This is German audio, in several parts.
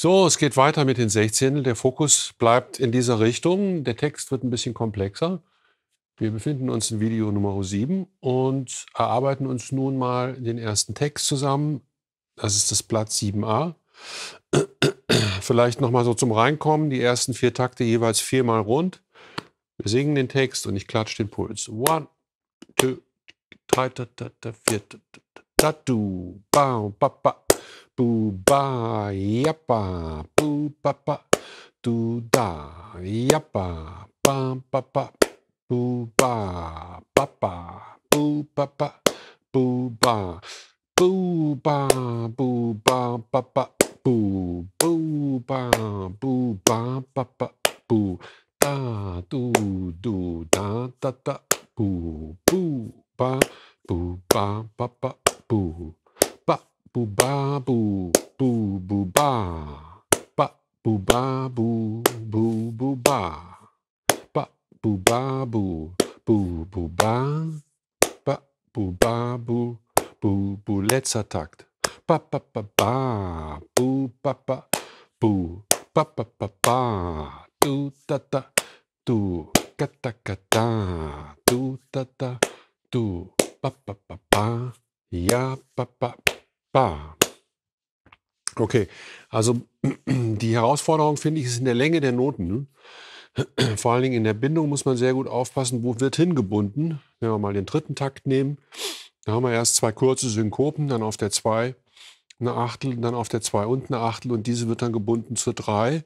So, es geht weiter mit den Sechzehntel. Der Fokus bleibt in dieser Richtung. Der Text wird ein bisschen komplexer. Wir befinden uns in Video Nummer 7 und erarbeiten uns nun mal den ersten Text zusammen. Das ist das Blatt 7a. Vielleicht nochmal so zum Reinkommen. Die ersten vier Takte jeweils viermal rund. Wir singen den Text und ich klatsche den Puls. One, two, three, four, drei, vier, tatu, bam, ba, ba, Boo ba yappa, boo ba ba, do da yappa, ba ba ba, boo ba ba ba, boo ba ba, boo ba, boo ba, boo ba ba ba, boo boo ba, boo ba ba ba, boo da do do da da da, boo boo ba, boo ba ba ba, boo boo ba boo boo boo ba ba boo ba boo boo boo ba ba boo ba boo boo boo ba ba boo ba boo boo boo letzter Takt ba ba ba ba boo ba ba boo ba ba ba ba Do da da du ka kata du da da do ba ba ba ba ya ba ba Bar. Okay, also die Herausforderung finde ich ist in der Länge der Noten. Ne? Vor allen Dingen in der Bindung muss man sehr gut aufpassen, wo wird hingebunden. Wenn wir mal den dritten Takt nehmen, da haben wir erst zwei kurze Synkopen, dann auf der 2 eine Achtel, dann auf der 2 und eine Achtel und diese wird dann gebunden zur 3.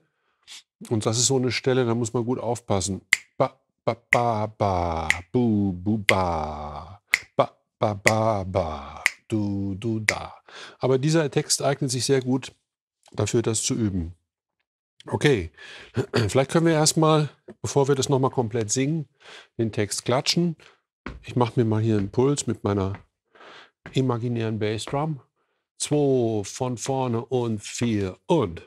Und das ist so eine Stelle, da muss man gut aufpassen. Ba, ba, ba, ba, bu, bu, ba, ba, ba, ba, ba du, du, da. Aber dieser Text eignet sich sehr gut dafür, das zu üben. Okay, vielleicht können wir erstmal, bevor wir das nochmal komplett singen, den Text klatschen. Ich mache mir mal hier einen Puls mit meiner imaginären Bassdrum. Zwei von vorne und vier und.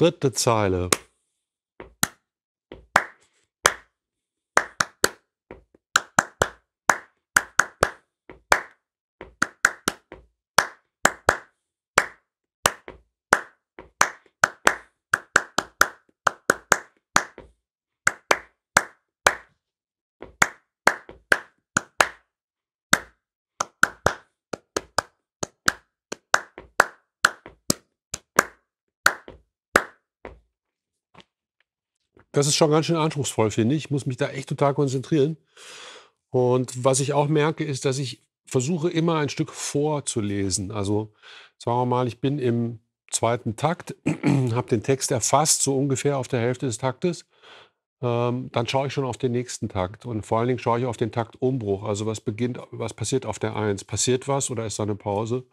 Dritte Zeile. Das ist schon ganz schön anspruchsvoll, finde ich. Ich muss mich da echt total konzentrieren. Und was ich auch merke, ist, dass ich versuche immer ein Stück vorzulesen. Also sagen wir mal, ich bin im zweiten Takt, habe den Text erfasst, so ungefähr auf der Hälfte des Taktes. Ähm, dann schaue ich schon auf den nächsten Takt und vor allen Dingen schaue ich auf den Takt Umbruch. Also was beginnt, was passiert auf der Eins? Passiert was oder ist da eine Pause?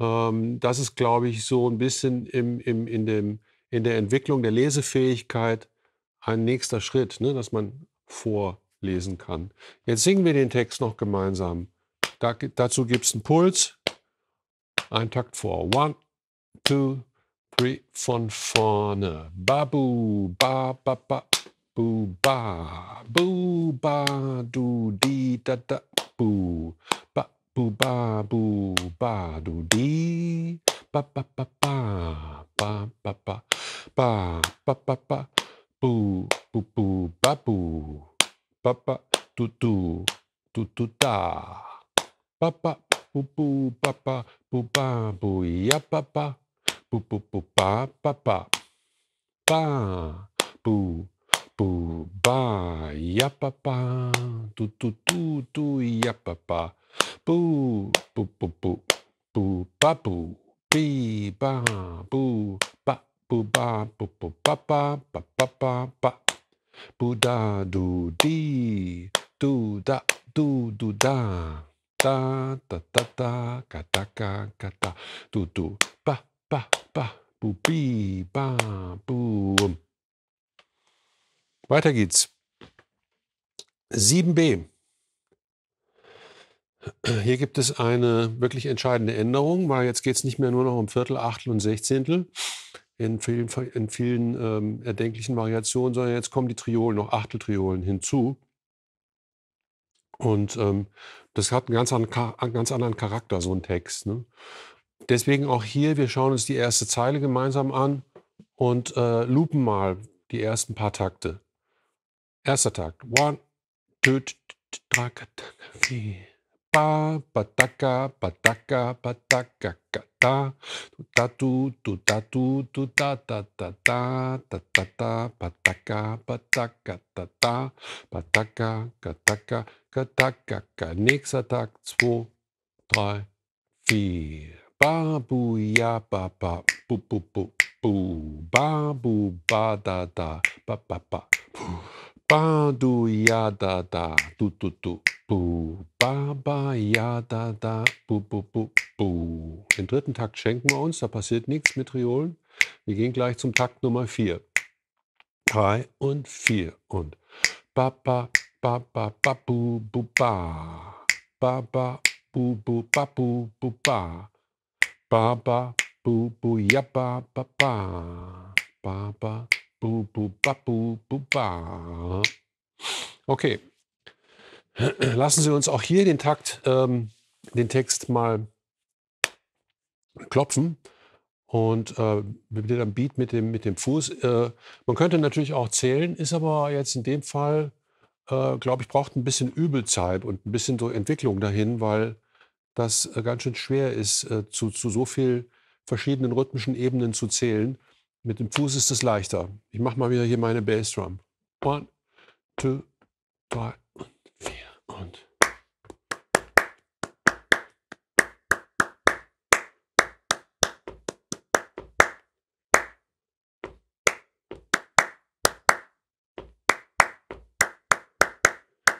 Ähm, das ist, glaube ich, so ein bisschen im, im, in, dem, in der Entwicklung der Lesefähigkeit ein nächster Schritt, ne, dass man vorlesen kann. Jetzt singen wir den Text noch gemeinsam. Da, dazu gibt es einen Puls. Ein Takt vor. One, two, three, von vorne. Babu, ba, ba, ba, bu, ba, bu, ba, du, di, da, da, bu, ba, bu, ba, bu, ba, du, di, ba, ba, ba, ba, ba, ba, ba, ba, ba, ba, ba, boo, boo, boo, babu, tu tu tu doo doo da, papa, boo boo, papa, boo ba, boo ya, papa, boo boo boo ba, papa, ba, boo, boo ba, ya, papa, tu tu tu tu ya, papa, boo, boo boo boo, boo ba boo, bee ba boo. Buba, bubu, baba, bababa, ba. Buda, du, di, du, da, du, du, da. Da, da, da, da, kataka, kata. Du, du, ba, ba, ba, bu, bi, ba, boom. Weiter geht's. 7b. Hier gibt es eine wirklich entscheidende Änderung, weil jetzt geht es nicht mehr nur noch um Viertel, Achtel und Sechzehntel, in vielen, in vielen ähm, erdenklichen Variationen, sondern jetzt kommen die Triolen, noch Achteltriolen hinzu. Und ähm, das hat einen ganz, an, ganz, anderen Charakter, so ein Text. Ne? Deswegen auch hier, wir schauen uns die erste Zeile gemeinsam an und äh, lupen mal die ersten paar Takte. Erster Takt. One, two, three, four ba badaka badaka badaka da du da du du da du du da da da da da da da badaka badaka da da badaka gadaka gadaka ga nächster Tag 2 3 4 babu ja baba bu bu bu bu babu ba da da ba ba ba Ba, du, ja, da, da, du, du, du, bu. Ba, ba, ja, da, da, bu, bu, bu, bu. Den dritten Takt schenken wir uns, da passiert nichts mit Triolen. Wir gehen gleich zum Takt Nummer vier. Drei und vier und ba, ba, ba, ba, ba, bu, bu, ba. Ba, ba, bu, bu, ba, bu, bu, ba. Ba, ba, bu, bu, ja, ba, ba, ba. Ba, ba, Bu, bu, ba, bu, bu, ba. Okay. Lassen Sie uns auch hier den Takt, ähm, den Text mal klopfen und äh, mit dem Beat mit dem, mit dem Fuß. Äh, man könnte natürlich auch zählen, ist aber jetzt in dem Fall, äh, glaube ich, braucht ein bisschen Übelzeit und ein bisschen so Entwicklung dahin, weil das äh, ganz schön schwer ist, äh, zu, zu so viel verschiedenen rhythmischen Ebenen zu zählen. Mit dem Fuß ist es leichter. Ich mache mal wieder hier meine Bassdrum. One, two, drei und vier und.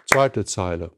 Zweite Zeile.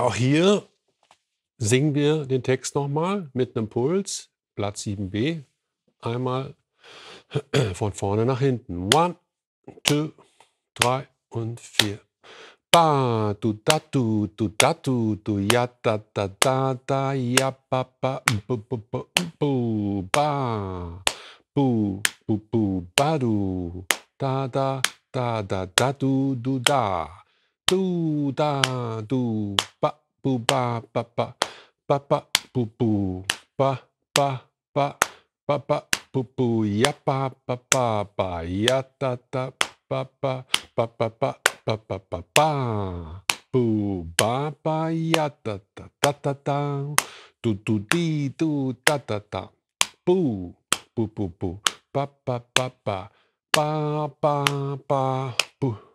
Auch hier singen wir den Text nochmal mit einem Puls, Platz 7b, einmal von vorne nach hinten. One, two, drei und vier. Ba, du, da, du, du, da, du, du, ja, da, da, da, da, ja, ba, ba, bu, bu, bu, bu, ba, bu, bu, bu, ba, du, da, da, da, da, da, du, du, da. do da do ba boo ba ba ba ba ba boo boo ba ba ba ba ba boo boo ya ba ba ba ba ya da da ba ba ba ba ba ba ba ba ba boo ba ba ya da da da da da do do di do da da da boo boo boo boo ba ba ba ba ba ba ba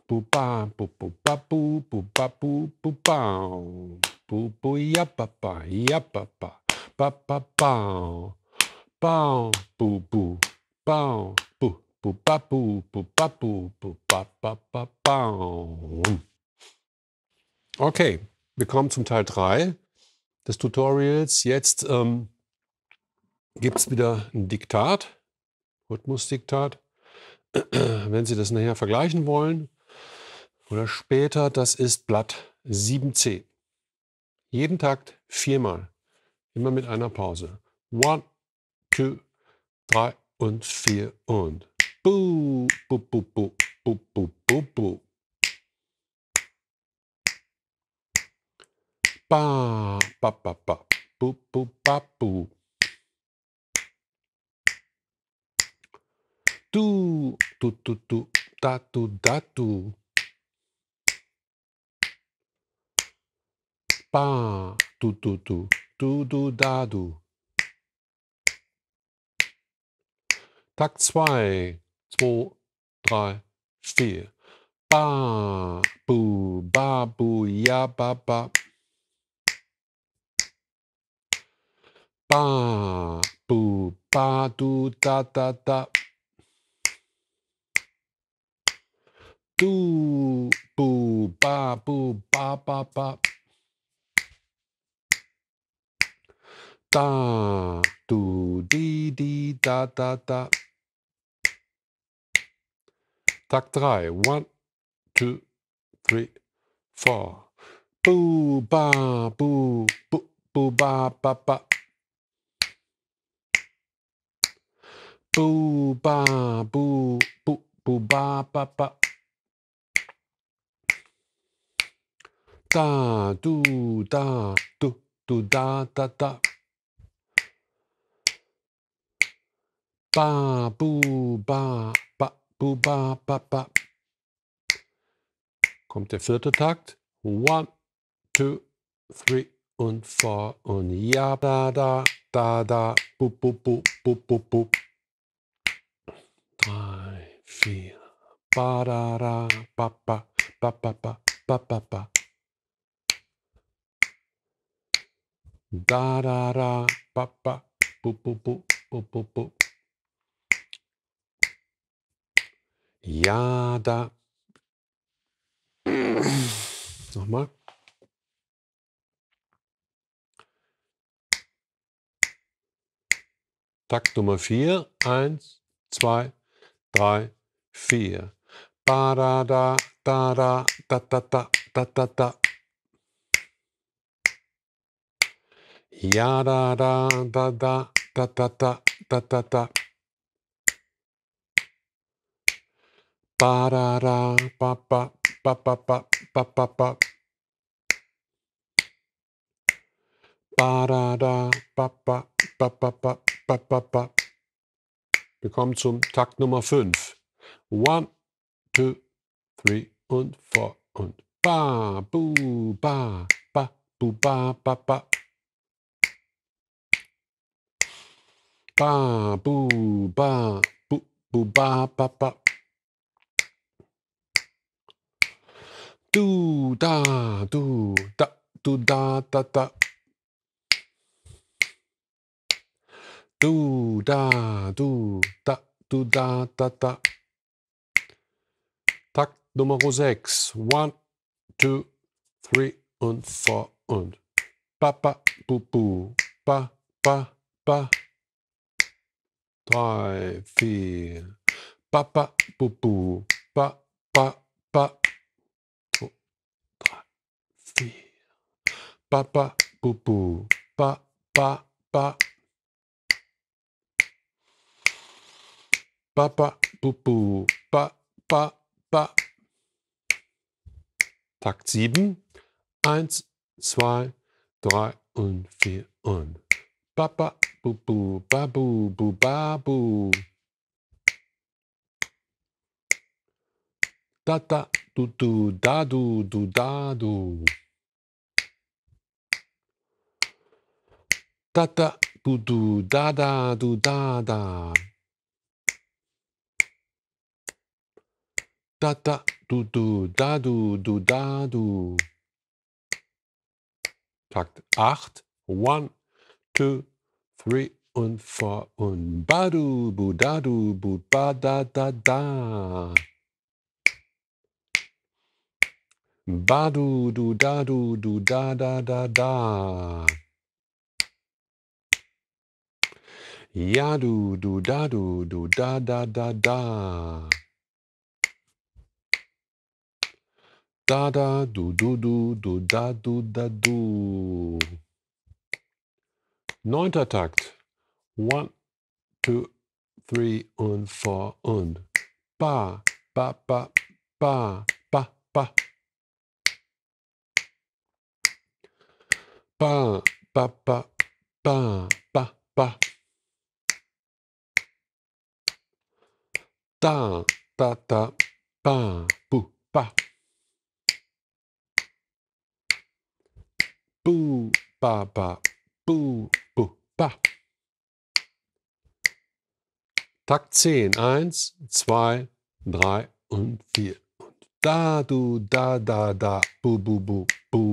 Buba, bubu, babu, buba, bubu, bau. Bubu, ja, baba, ja, baba, baba, bau. Bau, bubu, bau, bu, bu, babu, bu, babu, bu, ba, ba, ba, bau. Okay, wir kommen zum Teil 3 des Tutorials. Jetzt ähm, gibt es wieder ein Diktat, Rhythmusdiktat. Wenn Sie das nachher vergleichen wollen, oder später, das ist Blatt 7c. Jeden Takt viermal, immer mit einer Pause. One, two, drei und vier und bu, bu, bu, bu, bu, bu, bu, bu. Ba, ba, ba, ba, bu, bu, ba, bu. Du, du, du, du, da, du, da, du. ba, du, du, du, du, du, da, du. Takt 2, 2, 3, 4. Ba, bu, ba, bu, ja, ba, ba. Ba, bu, ba, du, da, da, da. Du, bu, ba, bu, ba, ba, ba. da do dee dee da da da. Takt 3. two three four. Boo ba boo boo boo ba ba ba. Boo ba boo boo boo ba ba ba. Da do da do do da da da. Ba, bu, ba, ba, bu, ba, ba, ba. Kommt der vierte Takt. One, two, three und four und ja, da, da, da, da, bu, bu, bu, bu, bu, bu. Drei, vier, ba, da, da, ba, ba, ba, ba, ba, ba, ba, ba. Da, da, da, ba, ba, bu, bu, bu, bu, bu, bu. Ja, da. Nochmal. Takt Nummer 4. 1, 2, 3, 4. Ba da da da da da da da da da da. Ja da da da da da da da da da. ba da da ba, ba, ba, ba, ba, ba, ba, ba. ba da da ba, ba, ba, ba, ba, ba, ba, ba. Wir kommen zum Takt Nummer 5. One, two, three und four und ba, bu, ba, ba, bu, ba, ba, ba. Ba, bu, ba, bu, bu, ba, ba, ba. do da do da do da da da do da do da do da da da Takt nummer 6 1 2 3 und 4 und pa pa bu bu pa pa pa 3 4 pa pa bu bu pa pa pa ba ba bu bu ba ba ba ba ba bu bu ba ba ba Takt 7 1 2 3 und 4 und ba ba bu bu ba bu bu ba bu da da du du da du du da du Da, da, du, du, da, da, du, da, da. Da, da, du, du, da, du, du, da, du. Takt 8. 1 2 3 und 4 und badu, bu, da, du, bu, ba, da, da, da. Badu, du, da, du, du, da, da, da, da. Yadu do da do do da da da da. Da da do do do do da do da do. Neunter Takt. One, two, three und four und. Ba, ba, ba, ba, ba, ba. Ba, ba, ba, ba, ba, ba. da, da, da, ba, bu, ba. Bu, ba, ba, bu, bu, ba. Takt 10. 1, 2, 3 und 4. Und da, du, da, da, da, bu, bu, bu, bu.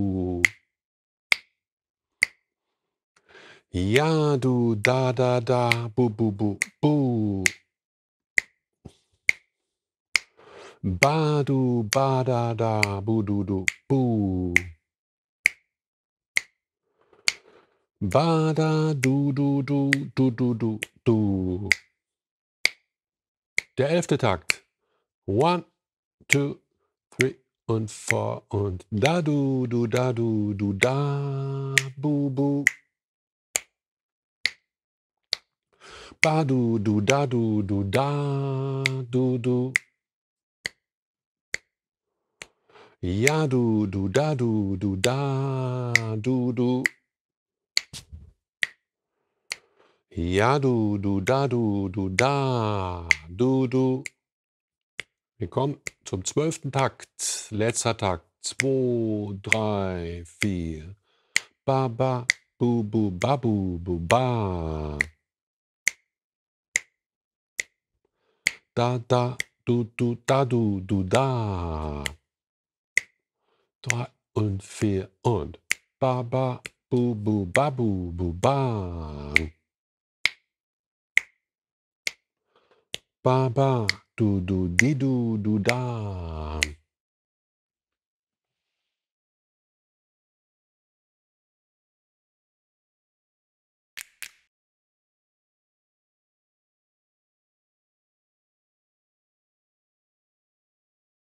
Ja, du, da, da, da, bu, bu, bu, bu. Ba do ba da da boo do do boo. Ba da do do do do do do do. Der elfte Takt. One, two, three und four und da du du da du du da bu bu. Ba du du da du du da du du. Ja, du, du, da, du, du, da, du, du. Ja, du, du, da, du, du, da, du, du. Wir kommen zum zwölften Takt. Letzter Takt. Zwei, drei, vier. Ba, ba, bu, bu, ba, bu, bu, ba. Da, da, du, du, da, du, du, da drei und vier und ba ba bu, bu, ba bu, bu ba ba ba du, du, di, du, du, da.